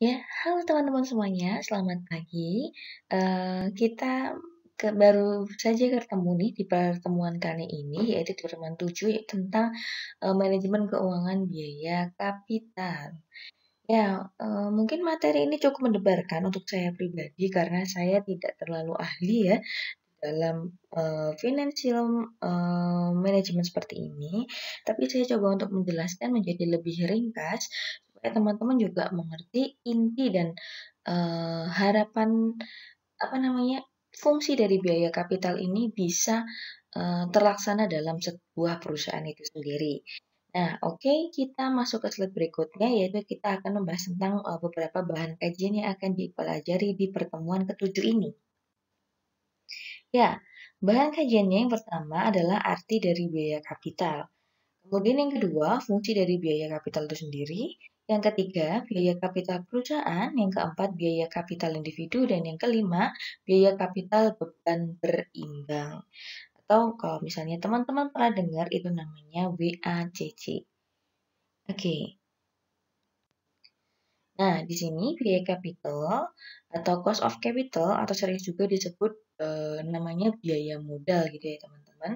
Ya, halo teman-teman semuanya, selamat pagi. Uh, kita ke, baru saja ketemu nih di pertemuan kali ini, yaitu di pertemuan 7 ya, tentang uh, manajemen keuangan biaya kapital. Ya, uh, mungkin materi ini cukup mendebarkan untuk saya pribadi karena saya tidak terlalu ahli ya dalam uh, financial uh, management seperti ini, tapi saya coba untuk menjelaskan menjadi lebih ringkas supaya teman-teman juga mengerti inti dan uh, harapan apa namanya fungsi dari biaya kapital ini bisa uh, terlaksana dalam sebuah perusahaan itu sendiri. Nah, oke, okay, kita masuk ke slide berikutnya, yaitu kita akan membahas tentang uh, beberapa bahan kajian yang akan dipelajari di pertemuan ketujuh ini. Ya, bahan kajiannya yang pertama adalah arti dari biaya kapital. Kemudian yang kedua, fungsi dari biaya kapital itu sendiri. Yang ketiga, biaya kapital perusahaan. Yang keempat, biaya kapital individu. Dan yang kelima, biaya kapital beban berimbang. Atau kalau misalnya teman-teman pernah dengar itu namanya WACC. Oke. Okay. Nah, di sini biaya kapital atau cost of capital atau sering juga disebut e, namanya biaya modal gitu ya, teman-teman.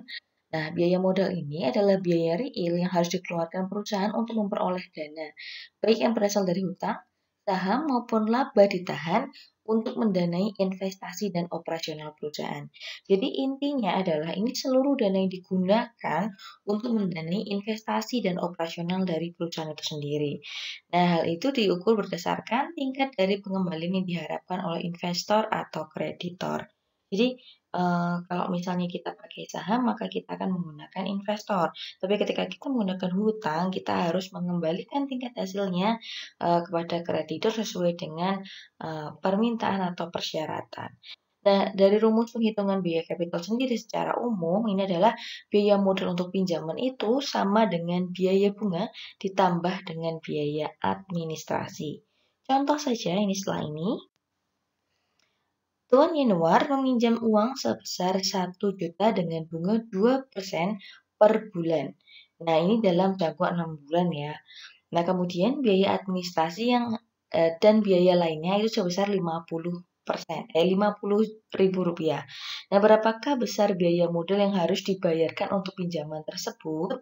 Nah, biaya modal ini adalah biaya real yang harus dikeluarkan perusahaan untuk memperoleh dana, baik yang berasal dari hutang, saham maupun laba ditahan untuk mendanai investasi dan operasional perusahaan. Jadi intinya adalah ini seluruh dana yang digunakan untuk mendanai investasi dan operasional dari perusahaan itu sendiri. Nah, hal itu diukur berdasarkan tingkat dari pengembalian yang diharapkan oleh investor atau kreditor. Jadi Eh, kalau misalnya kita pakai saham, maka kita akan menggunakan investor. Tapi ketika kita menggunakan hutang, kita harus mengembalikan tingkat hasilnya uh, kepada kreditur sesuai dengan uh, permintaan atau persyaratan. Nah, dari rumus penghitungan biaya kapital sendiri secara umum ini adalah biaya modal untuk pinjaman itu sama dengan biaya bunga ditambah dengan biaya administrasi. Contoh saja ini setelah ini. Tuan Yanuar meminjam uang sebesar 1 juta dengan bunga 2% per bulan. Nah, ini dalam jangka 6 bulan ya. Nah, kemudian biaya administrasi yang eh, dan biaya lainnya itu sebesar 50 persen, eh 50 ribu rupiah. Nah, berapakah besar biaya modal yang harus dibayarkan untuk pinjaman tersebut?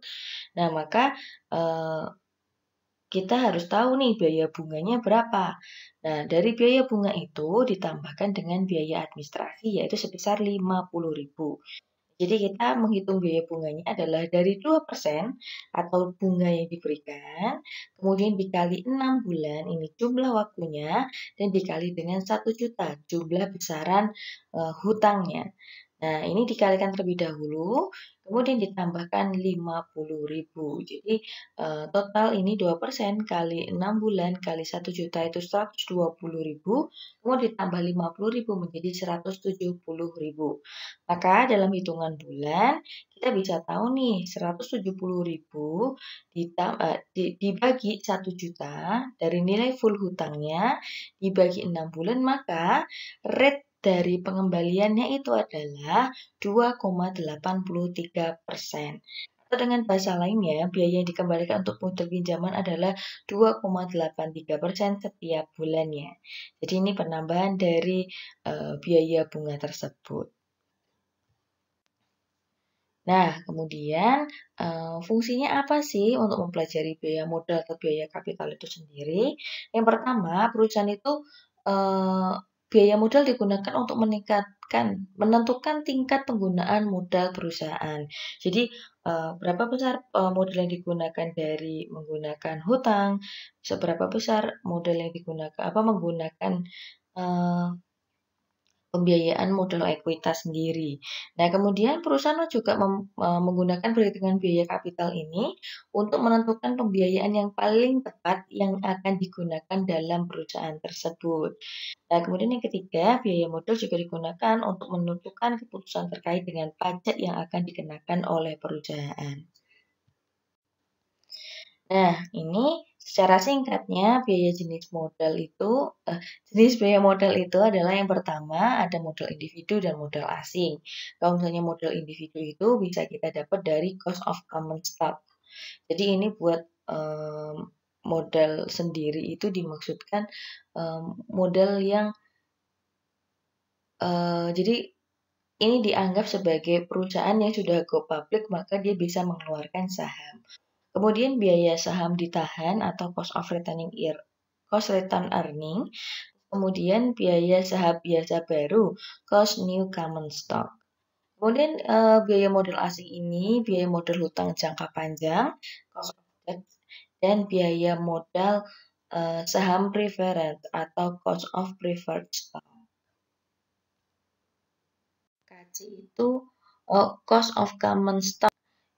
Nah, maka eh, kita harus tahu nih biaya bunganya berapa. Nah, dari biaya bunga itu ditambahkan dengan biaya administrasi yaitu sebesar 50.000. Jadi kita menghitung biaya bunganya adalah dari 2% atau bunga yang diberikan, kemudian dikali 6 bulan ini jumlah waktunya dan dikali dengan 1 juta jumlah besaran uh, hutangnya. Nah, ini dikalikan terlebih dahulu, kemudian ditambahkan 50.000. Jadi, eh, total ini 2% kali 6 bulan kali 1 juta itu 120.000, kemudian ditambah 50.000 menjadi 170.000. Maka dalam hitungan bulan, kita bisa tahu nih 170.000 ditambah, eh, dibagi 1 juta dari nilai full hutangnya dibagi 6 bulan, maka rate dari pengembaliannya itu adalah 2,83 persen. Atau dengan bahasa lainnya, biaya yang dikembalikan untuk mutu pinjaman adalah 2,83 persen setiap bulannya. Jadi ini penambahan dari uh, biaya bunga tersebut. Nah, kemudian eh, fungsinya apa sih untuk mempelajari biaya modal atau biaya kapital itu sendiri? Yang pertama, perusahaan itu eh, Biaya modal digunakan untuk meningkatkan, menentukan tingkat penggunaan modal perusahaan. Jadi eh, berapa besar eh, modal yang digunakan dari menggunakan hutang, seberapa besar modal yang digunakan apa menggunakan eh, pembiayaan modal ekuitas sendiri. Nah, kemudian perusahaan juga e, menggunakan perhitungan biaya kapital ini untuk menentukan pembiayaan yang paling tepat yang akan digunakan dalam perusahaan tersebut. Nah, kemudian yang ketiga, biaya modal juga digunakan untuk menentukan keputusan terkait dengan pajak yang akan dikenakan oleh perusahaan. Nah, ini Secara singkatnya, biaya jenis modal itu eh, jenis biaya modal itu adalah yang pertama ada modal individu dan modal asing. Kalau misalnya modal individu itu bisa kita dapat dari cost of common stock. Jadi ini buat eh, modal sendiri itu dimaksudkan eh, modal yang eh, jadi ini dianggap sebagai perusahaan yang sudah go public maka dia bisa mengeluarkan saham. Kemudian biaya saham ditahan atau cost of returning ear, cost return earning, kemudian biaya saham biasa baru, cost new common stock. Kemudian eh, biaya modal asing ini biaya modal hutang jangka panjang, cost of debt, dan biaya modal eh, saham preferred atau cost of preferred stock. KC itu oh, cost of common stock.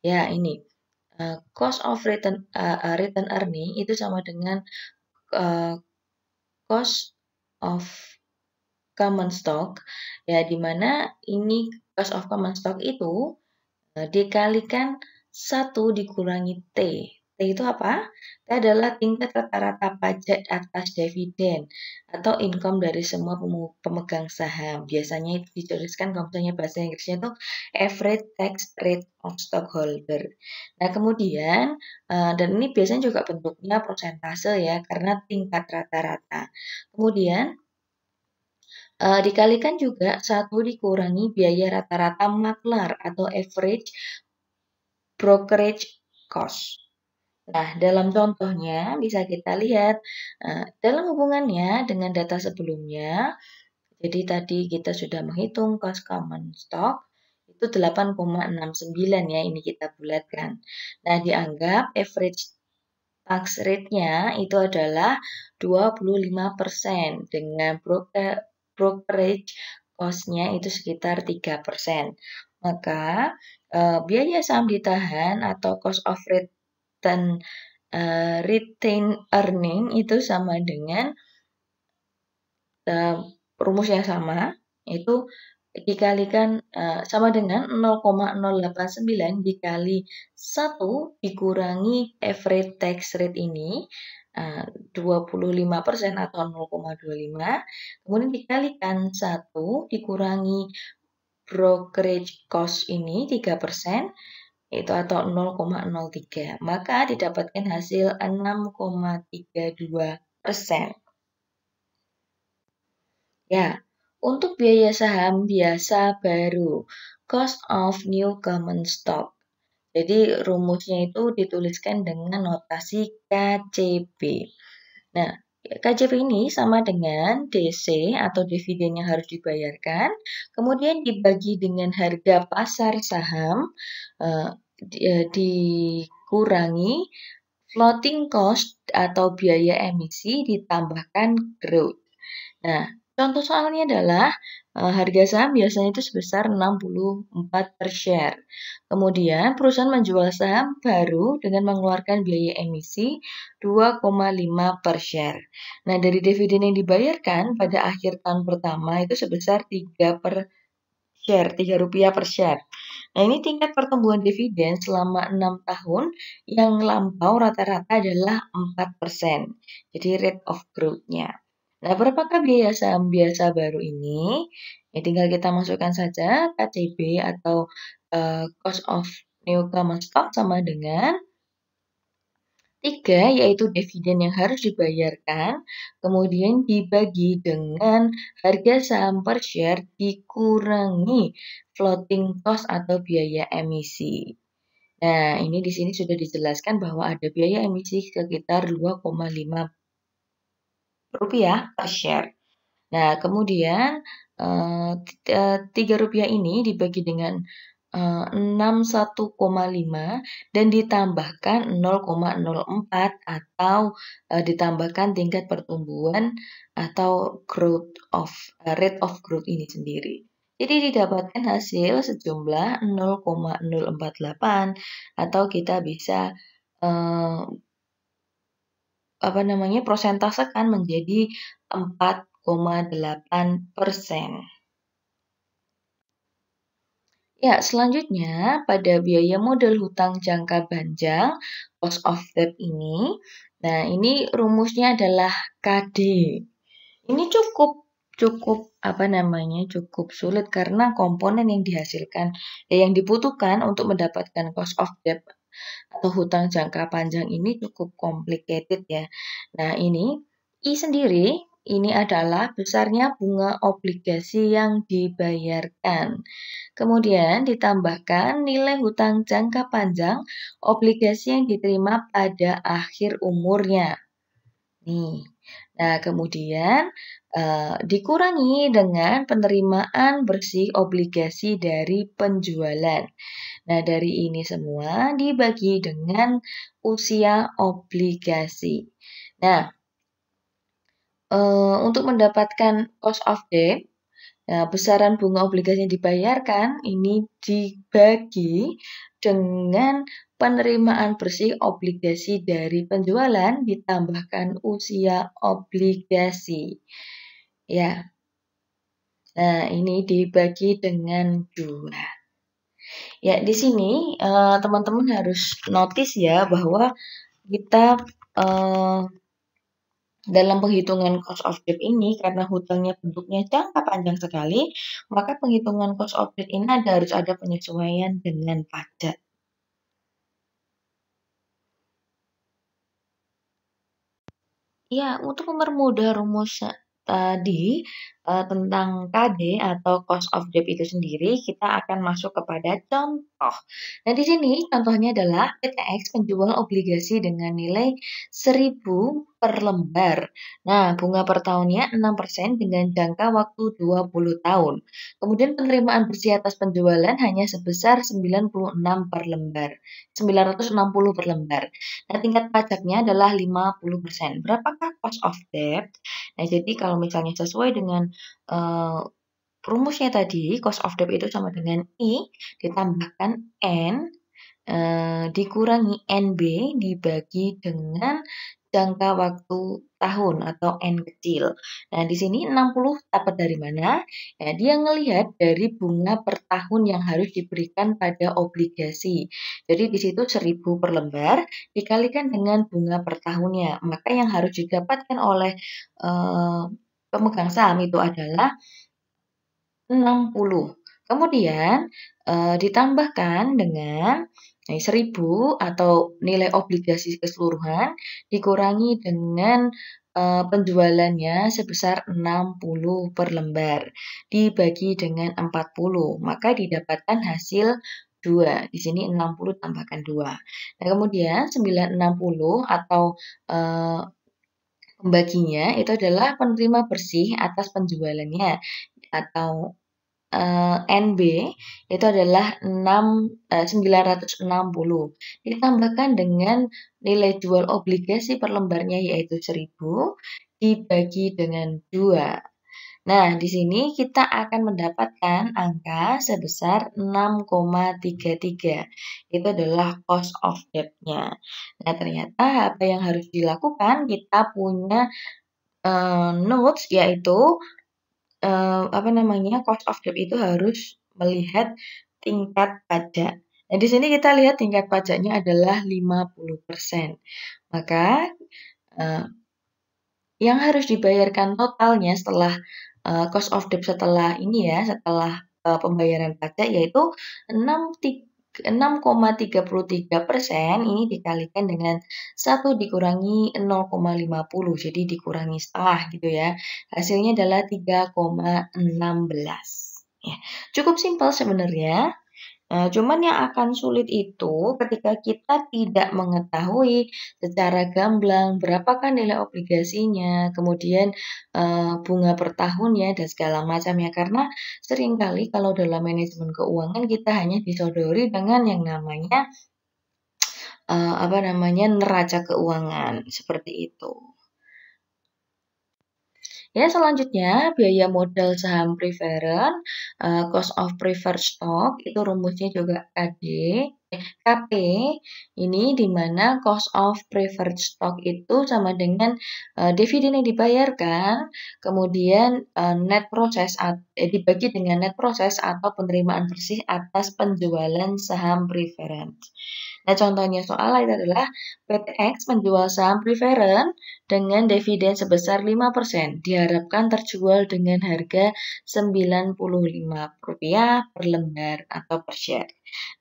Ya, ini uh, cost of return uh, return earning itu sama dengan uh, cost of common stock ya dimana ini cost of common stock itu uh, dikalikan satu dikurangi T T itu apa? T adalah tingkat rata-rata pajak atas dividen atau income dari semua pemegang saham. Biasanya itu dituliskan kalau misalnya bahasa Inggrisnya itu average tax rate of stockholder. Nah, kemudian eh, dan ini biasanya juga bentuknya persentase ya karena tingkat rata-rata. Kemudian eh, dikalikan juga satu dikurangi biaya rata-rata maklar atau average brokerage cost. Nah, dalam contohnya bisa kita lihat eh, dalam hubungannya dengan data sebelumnya. Jadi tadi kita sudah menghitung cost common stock itu 8,69 ya ini kita bulatkan. Nah, dianggap average tax rate-nya itu adalah 25% dengan eh, brokerage cost-nya itu sekitar 3%. Maka eh, biaya saham ditahan atau cost of rate dan uh, retain earning itu sama dengan uh, rumus yang sama itu dikalikan uh, sama dengan 0,089 dikali 1 dikurangi average tax rate ini uh, 25% atau 0,25 kemudian dikalikan 1 dikurangi brokerage cost ini 3% yaitu atau 0,03 maka didapatkan hasil 6,32 persen. Ya, untuk biaya saham biasa baru, cost of new common stock. Jadi rumusnya itu dituliskan dengan notasi KCB. Nah, KJP ini sama dengan DC atau dividen yang harus dibayarkan, kemudian dibagi dengan harga pasar saham, eh, di, eh, dikurangi floating cost atau biaya emisi ditambahkan growth. Nah, contoh soalnya adalah eh, harga saham biasanya itu sebesar 64 per share. Kemudian perusahaan menjual saham baru dengan mengeluarkan biaya emisi 2,5 per share. Nah, dari dividen yang dibayarkan pada akhir tahun pertama itu sebesar 3 per share, 3 rupiah per share. Nah, ini tingkat pertumbuhan dividen selama 6 tahun yang lampau rata-rata adalah 4%. Jadi rate of growth-nya. Nah, berapakah biaya saham biasa baru ini? Ya, tinggal kita masukkan saja KCB atau uh, cost of new common stock sama dengan Tiga, yaitu dividen yang harus dibayarkan, kemudian dibagi dengan harga saham per share dikurangi floating cost atau biaya emisi. Nah, ini di sini sudah dijelaskan bahwa ada biaya emisi sekitar 2,5 rupiah per share. Nah, kemudian eh, eh, tiga rupiah ini dibagi dengan 61,5 dan ditambahkan 0,04 atau eh, ditambahkan tingkat pertumbuhan atau growth of uh, rate of growth ini sendiri. Jadi didapatkan hasil sejumlah 0,048 atau kita bisa uh, apa namanya kan menjadi 4,8 persen. Ya, selanjutnya pada biaya model hutang jangka panjang, cost of debt ini, nah ini rumusnya adalah KD. Ini cukup cukup apa namanya cukup sulit karena komponen yang dihasilkan ya, yang dibutuhkan untuk mendapatkan cost of debt atau hutang jangka panjang ini cukup complicated ya. Nah ini I sendiri ini adalah besarnya bunga obligasi yang dibayarkan. Kemudian ditambahkan nilai hutang jangka panjang obligasi yang diterima pada akhir umurnya. Nih. Nah, kemudian eh, dikurangi dengan penerimaan bersih obligasi dari penjualan. Nah, dari ini semua dibagi dengan usia obligasi. Nah, Eh, untuk mendapatkan cost of debt, ya, nah, besaran bunga obligasi yang dibayarkan ini dibagi dengan penerimaan bersih obligasi dari penjualan ditambahkan usia obligasi. Ya. Nah, ini dibagi dengan dua. Ya, di sini eh, teman-teman uh, harus notice ya bahwa kita uh, dalam penghitungan cost of debt ini, karena hutangnya bentuknya jangka panjang sekali, maka penghitungan cost of debt ini ada, harus ada penyesuaian dengan pajak. Ya, untuk mempermudah rumus eh, tadi, Eh, tentang KD atau cost of debt itu sendiri, kita akan masuk kepada contoh. Nah, di sini contohnya adalah PTX penjual obligasi dengan nilai 1000 per lembar. Nah, bunga per tahunnya 6% dengan jangka waktu 20 tahun. Kemudian penerimaan bersih atas penjualan hanya sebesar 96 per lembar. 960 per lembar. Nah, tingkat pajaknya adalah 50%. Berapakah cost of debt? Nah, jadi kalau misalnya sesuai dengan uh, rumusnya tadi cost of debt itu sama dengan I ditambahkan N uh, dikurangi NB dibagi dengan jangka waktu tahun atau N kecil. Nah, di sini 60 dapat dari mana? Ya, dia ngelihat dari bunga per tahun yang harus diberikan pada obligasi. Jadi di situ 1000 per lembar dikalikan dengan bunga per tahunnya. Maka yang harus didapatkan oleh uh, pemegang saham itu adalah 60. Kemudian e, ditambahkan dengan Nah, eh, 1000 atau nilai obligasi keseluruhan dikurangi dengan e, penjualannya sebesar 60 per lembar dibagi dengan 40, maka didapatkan hasil 2. Di sini 60 tambahkan 2. Nah, kemudian 960 atau e, Pembaginya itu adalah penerima bersih atas penjualannya atau uh, eh, NB itu adalah 6 uh, 960 ditambahkan dengan nilai jual obligasi per lembarnya yaitu 1000 dibagi dengan 2 Nah, di sini kita akan mendapatkan angka sebesar 6,33. Itu adalah cost of debt-nya. Nah, ternyata apa yang harus dilakukan? Kita punya uh, notes yaitu uh, apa namanya? cost of debt itu harus melihat tingkat pajak. Nah, di sini kita lihat tingkat pajaknya adalah 50%. Maka uh, yang harus dibayarkan totalnya setelah uh, cost of debt setelah ini ya, setelah uh, pembayaran pajak yaitu 6,33 persen ini dikalikan dengan satu dikurangi 0,50 jadi dikurangi setengah gitu ya hasilnya adalah 3,16 ya cukup simpel sebenarnya Nah, cuman yang akan sulit itu ketika kita tidak mengetahui secara gamblang berapakah nilai obligasinya, kemudian e, bunga per tahunnya dan segala macamnya karena seringkali kalau dalam manajemen keuangan kita hanya disodori dengan yang namanya e, apa namanya neraca keuangan seperti itu. Ya, selanjutnya biaya modal saham preferen, uh, eh, cost of preferred stock itu rumusnya juga KD. KP ini dimana cost of preferred stock itu sama dengan uh, dividen yang dibayarkan, kemudian uh, net proses eh, dibagi dengan net proses atau penerimaan bersih atas penjualan saham preference. Nah, contohnya soal lain adalah PTX menjual saham preferen dengan dividen sebesar 5%, diharapkan terjual dengan harga Rp95 per lembar atau per share.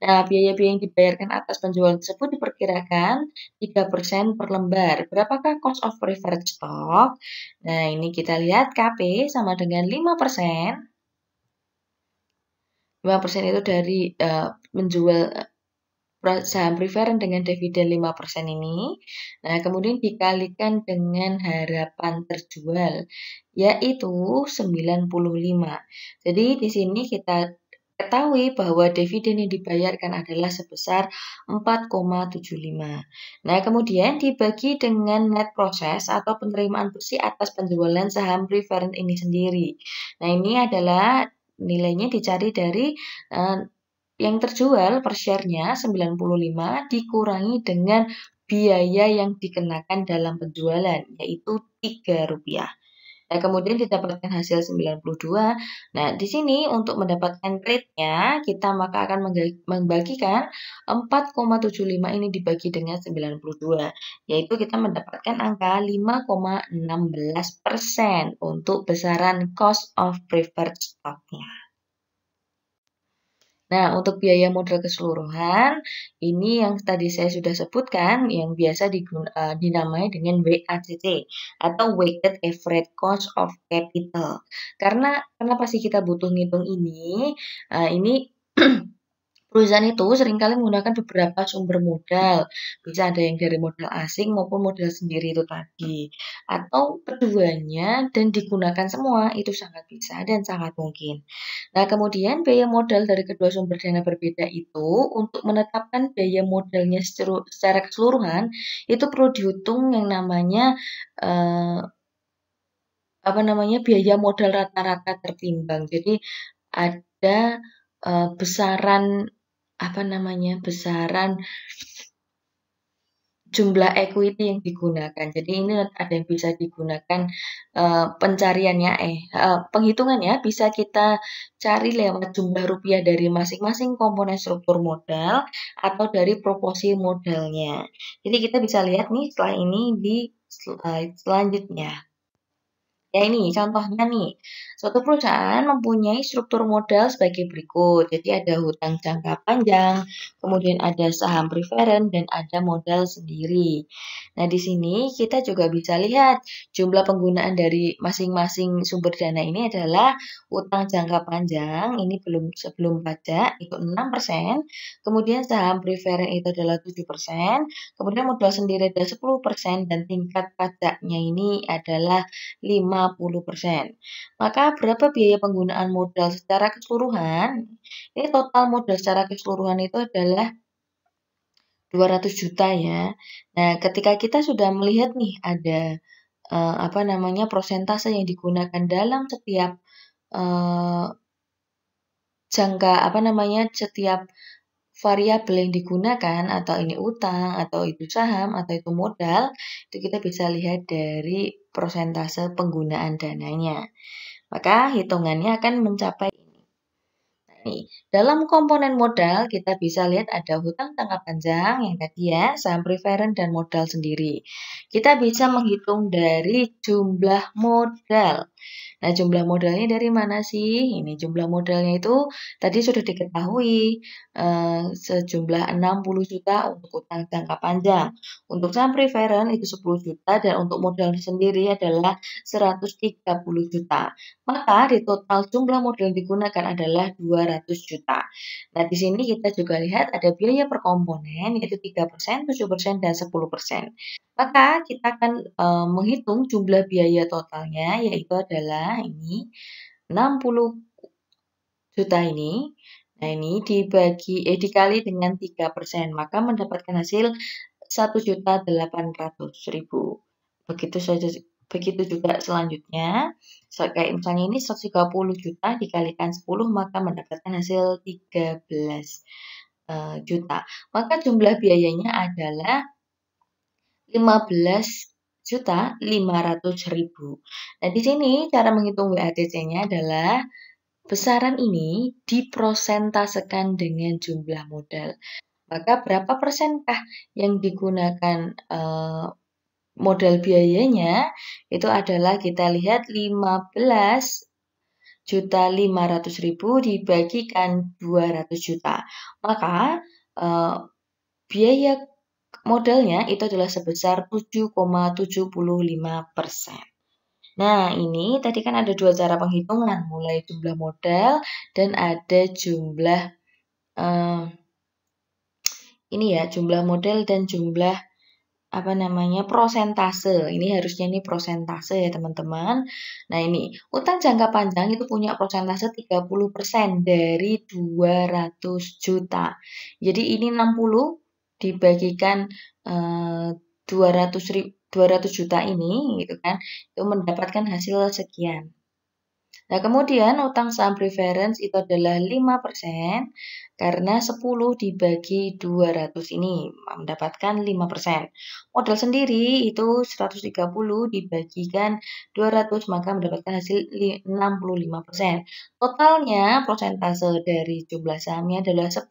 Nah, biaya-biaya yang dibayarkan atas penjualan tersebut diperkirakan 3% per lembar. Berapakah cost of preferred stock? Nah, ini kita lihat KP sama dengan 5%. 5% itu dari uh, menjual eh, saham preferen dengan dividen 5% ini. Nah, kemudian dikalikan dengan harapan terjual, yaitu 95. Jadi, di sini kita Ketahui bahwa dividen yang dibayarkan adalah sebesar 4,75. Nah, kemudian dibagi dengan net proses atau penerimaan bersih atas penjualan saham preferen ini sendiri. Nah, ini adalah nilainya dicari dari uh, yang terjual per share-nya 95 dikurangi dengan biaya yang dikenakan dalam penjualan yaitu 3 rupiah. Nah, kemudian didapatkan hasil 92. Nah, di sini untuk mendapatkan rate-nya, kita maka akan membagikan 4,75 ini dibagi dengan 92, yaitu kita mendapatkan angka 5,16% untuk besaran cost of preferred stock-nya. Nah, untuk biaya modal keseluruhan, ini yang tadi saya sudah sebutkan, yang biasa eh, dinamai dengan WACC atau Weighted Average Cost of Capital. Karena kenapa sih kita butuh ngitung ini? Uh, ini Perusahaan itu seringkali menggunakan beberapa sumber modal, bisa ada yang dari modal asing maupun modal sendiri itu tadi, atau keduanya dan digunakan semua itu sangat bisa dan sangat mungkin. Nah, kemudian biaya modal dari kedua sumber dana berbeda itu untuk menetapkan biaya modalnya secara keseluruhan itu perlu dihitung yang namanya eh, apa namanya biaya modal rata-rata tertimbang. Jadi ada eh, besaran apa namanya besaran jumlah equity yang digunakan. Jadi ini ada yang bisa digunakan uh, pencariannya eh uh, penghitungannya bisa kita cari lewat jumlah rupiah dari masing-masing komponen struktur modal atau dari proporsi modalnya. Jadi kita bisa lihat nih setelah ini di slide eh, selanjutnya. Ya ini contohnya nih Suatu perusahaan mempunyai struktur modal sebagai berikut. Jadi ada hutang jangka panjang, kemudian ada saham preferen dan ada modal sendiri. Nah, di sini kita juga bisa lihat jumlah penggunaan dari masing-masing sumber dana ini adalah hutang jangka panjang ini belum sebelum pajak itu 6%, kemudian saham preferen itu adalah 7%, kemudian modal sendiri ada 10% dan tingkat pajaknya ini adalah 50%. Maka berapa biaya penggunaan modal secara keseluruhan? Ini total modal secara keseluruhan itu adalah 200 juta ya. Nah, ketika kita sudah melihat nih ada uh, apa namanya persentase yang digunakan dalam setiap uh, jangka apa namanya setiap variabel yang digunakan atau ini utang atau itu saham atau itu modal itu kita bisa lihat dari persentase penggunaan dananya. Maka hitungannya akan mencapai ini. Nah, ini. Dalam komponen modal kita bisa lihat ada hutang tangkap panjang yang tadi ya, saham preferen dan modal sendiri. Kita bisa menghitung dari jumlah modal Nah, jumlah modalnya dari mana sih? Ini jumlah modalnya itu tadi sudah diketahui eh, sejumlah 60 juta untuk utang jangka panjang. Untuk saham preferen itu 10 juta dan untuk modal sendiri adalah 130 juta. Maka di total jumlah modal yang digunakan adalah 200 juta. Nah, di sini kita juga lihat ada biaya per komponen yaitu 3%, 7% dan 10%. Maka kita akan eh, menghitung jumlah biaya totalnya yaitu ada adalah ini 60 juta ini. Nah, ini dibagi eh dikali dengan 3%, maka mendapatkan hasil 1.800.000. Begitu saja begitu juga selanjutnya. So, kayak misalnya ini 130 juta dikalikan 10 maka mendapatkan hasil 13 uh, eh, juta. Maka jumlah biayanya adalah 15 juta lima ratus ribu. Nah, di sini cara menghitung WACC-nya adalah besaran ini diprosentasekan dengan jumlah modal. Maka berapa persenkah yang digunakan e, modal biayanya? Itu adalah kita lihat lima belas juta lima ratus ribu dibagikan dua ratus juta. Maka e, biaya modalnya itu adalah sebesar 7,75 persen. Nah, ini tadi kan ada dua cara penghitungan, mulai jumlah modal dan ada jumlah uh, ini ya, jumlah modal dan jumlah apa namanya prosentase. Ini harusnya ini prosentase ya, teman-teman. Nah, ini utang jangka panjang itu punya prosentase 30% dari 200 juta. Jadi ini 60 dibagikan eh, dua 200 ribu, 200 juta ini gitu kan itu mendapatkan hasil sekian Nah, kemudian utang saham preference itu adalah 5% karena 10 dibagi 200 ini mendapatkan 5%. Modal sendiri itu 130 dibagikan 200 maka mendapatkan hasil 65%. Totalnya persentase dari jumlah sahamnya adalah 10%.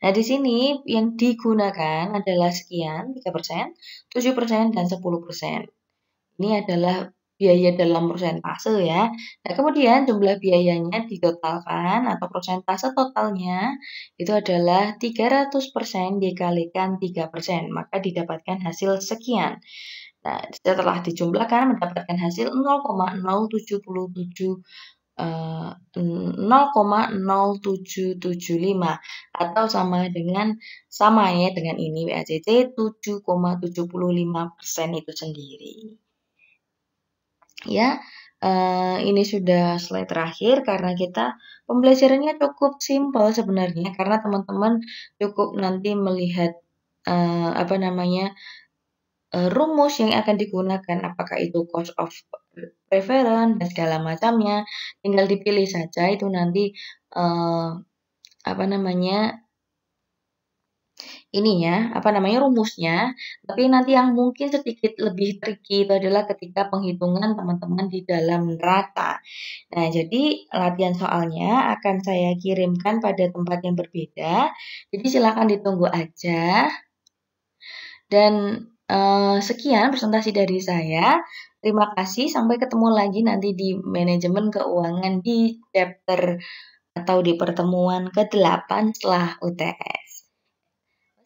Nah, di sini yang digunakan adalah sekian 3%, 7% dan 10%. Ini adalah biaya dalam persentase ya. Nah, kemudian jumlah biayanya ditotalkan atau persentase totalnya itu adalah 300% dikalikan 3%, maka didapatkan hasil sekian. Nah, setelah dijumlahkan mendapatkan hasil 0,077 0,0775 eh, atau sama dengan sama ya dengan ini WACC 7,75% itu sendiri ya uh, ini sudah slide terakhir karena kita pembelajarannya cukup simpel sebenarnya karena teman-teman cukup nanti melihat uh, apa namanya uh, rumus yang akan digunakan apakah itu cost of preference dan segala macamnya tinggal dipilih saja itu nanti uh, apa namanya ininya apa namanya rumusnya tapi nanti yang mungkin sedikit lebih tricky itu adalah ketika penghitungan teman-teman di dalam rata nah jadi latihan soalnya akan saya kirimkan pada tempat yang berbeda jadi silahkan ditunggu aja dan eh, sekian presentasi dari saya terima kasih sampai ketemu lagi nanti di manajemen keuangan di chapter atau di pertemuan ke-8 setelah UTS